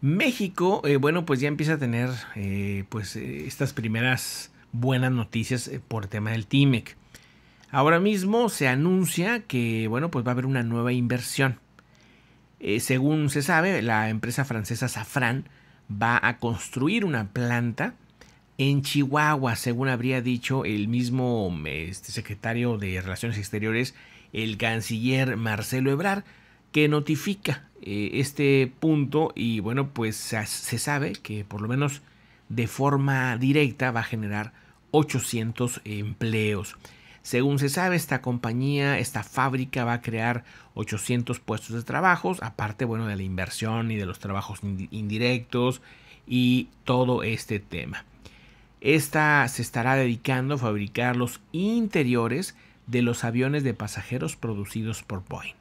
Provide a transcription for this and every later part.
México, eh, bueno, pues ya empieza a tener eh, pues eh, estas primeras buenas noticias por tema del TIMEC. Ahora mismo se anuncia que, bueno, pues va a haber una nueva inversión. según se sabe, la empresa francesa Safran va a construir una planta en Chihuahua, según habría dicho el mismo este, secretario de Relaciones Exteriores, el canciller Marcelo Ebrar, que notifica eh, este punto y bueno, pues se sabe que por lo menos de forma directa va a generar 800 empleos. Según se sabe, esta compañía, esta fábrica va a crear 800 puestos de trabajo, aparte bueno, de la inversión y de los trabajos indirectos y todo este tema. Esta se estará dedicando a fabricar los interiores de los aviones de pasajeros producidos por Boeing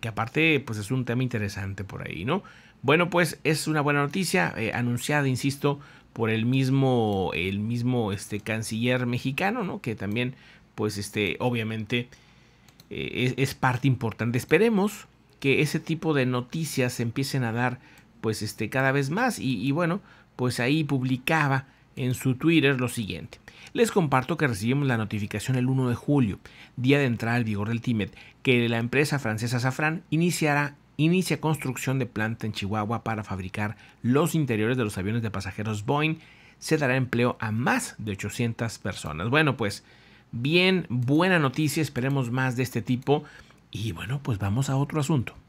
que aparte pues es un tema interesante por ahí, ¿no? Bueno, pues es una buena noticia, eh, anunciada, insisto, por el mismo, el mismo este, canciller mexicano, ¿no? Que también, pues, este, obviamente, eh, es, parte importante. Esperemos que ese tipo de noticias se empiecen a dar, pues, este, cada vez más. y bueno, pues ahí publicaba en su Twitter lo siguiente. Les comparto que recibimos la notificación el 1 de julio, día de entrada al vigor del Tímet, que la empresa francesa Safran iniciará inicia construcción de planta en Chihuahua para fabricar los interiores de los aviones de pasajeros Boeing. Se dará empleo a más de 800 personas. Bueno, pues bien, buena noticia, esperemos más de este tipo. Y bueno, pues vamos a otro asunto.